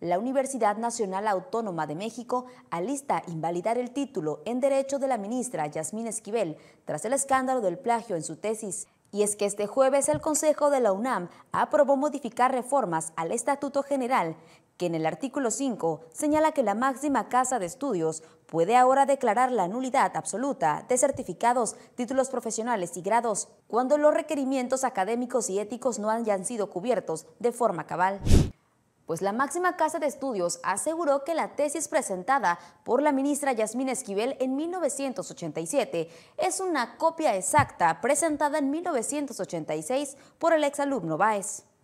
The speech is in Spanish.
La Universidad Nacional Autónoma de México alista invalidar el título en derecho de la ministra Yasmín Esquivel tras el escándalo del plagio en su tesis. Y es que este jueves el Consejo de la UNAM aprobó modificar reformas al Estatuto General, que en el artículo 5 señala que la máxima casa de estudios puede ahora declarar la nulidad absoluta de certificados, títulos profesionales y grados cuando los requerimientos académicos y éticos no hayan sido cubiertos de forma cabal pues la máxima casa de estudios aseguró que la tesis presentada por la ministra Yasmín Esquivel en 1987 es una copia exacta presentada en 1986 por el exalumno Báez.